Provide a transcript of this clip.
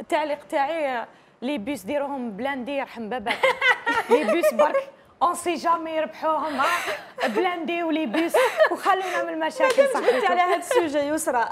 التعليق تاعي لي بيس ديروهم بلاندي يرحم باباك لي بيس برك اون سي جامي يربحوهم بلاندي ولي بيس وخلونا من المشاكل صح على هذا السوجي يسرى